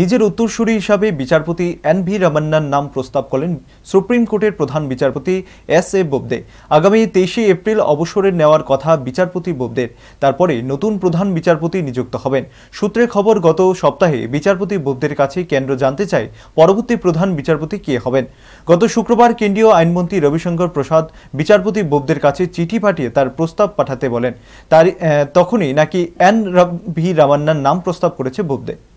নিজের উত্তরসূরি হিসাবে বিচারপতি এন ভি রামান্নার নাম প্রস্তাব করলেন সুপ্রিম কোর্টের প্রধান বিচারপতি এস এ বোবদে আগামী তেইশে এপ্রিল অবসরে নেওয়ার কথা বিচারপতি বোবদের তারপরে নতুন প্রধান বিচারপতি নিযুক্ত হবেন সূত্রে খবর গত সপ্তাহে বিচারপতি বোবদের কাছে কেন্দ্র জানতে চায় পরবর্তী প্রধান বিচারপতি কে হবেন গত শুক্রবার কেন্দ্রীয় আইনমন্ত্রী রবিশঙ্কর প্রসাদ বিচারপতি বোবদের কাছে চিঠি পাঠিয়ে তার প্রস্তাব পাঠাতে বলেন তার তখনই নাকি এন ভি রামান্নার নাম প্রস্তাব করেছে বোবদে